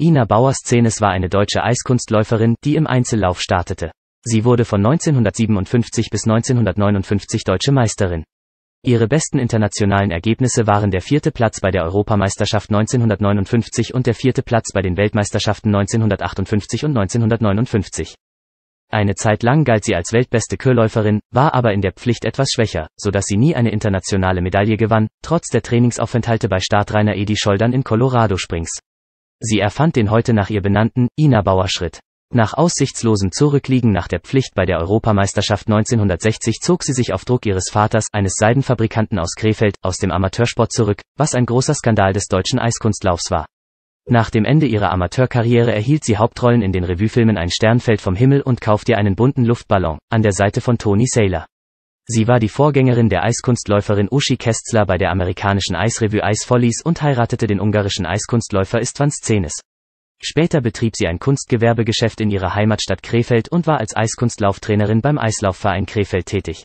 Ina Bauer-Szenes war eine deutsche Eiskunstläuferin, die im Einzellauf startete. Sie wurde von 1957 bis 1959 deutsche Meisterin. Ihre besten internationalen Ergebnisse waren der vierte Platz bei der Europameisterschaft 1959 und der vierte Platz bei den Weltmeisterschaften 1958 und 1959. Eine Zeit lang galt sie als weltbeste Kürläuferin, war aber in der Pflicht etwas schwächer, so dass sie nie eine internationale Medaille gewann, trotz der Trainingsaufenthalte bei Startreiner Edi Scholdern in Colorado Springs. Sie erfand den heute nach ihr benannten, Ina-Bauer-Schritt. Nach aussichtslosem Zurückliegen nach der Pflicht bei der Europameisterschaft 1960 zog sie sich auf Druck ihres Vaters, eines Seidenfabrikanten aus Krefeld, aus dem Amateursport zurück, was ein großer Skandal des deutschen Eiskunstlaufs war. Nach dem Ende ihrer Amateurkarriere erhielt sie Hauptrollen in den Revuefilmen Ein Sternfeld vom Himmel und Kauf ihr einen bunten Luftballon, an der Seite von Tony Saylor. Sie war die Vorgängerin der Eiskunstläuferin Uschi Kestler bei der amerikanischen Eisrevue Ice Follies und heiratete den ungarischen Eiskunstläufer Istvan Szenes. Später betrieb sie ein Kunstgewerbegeschäft in ihrer Heimatstadt Krefeld und war als Eiskunstlauftrainerin beim Eislaufverein Krefeld tätig.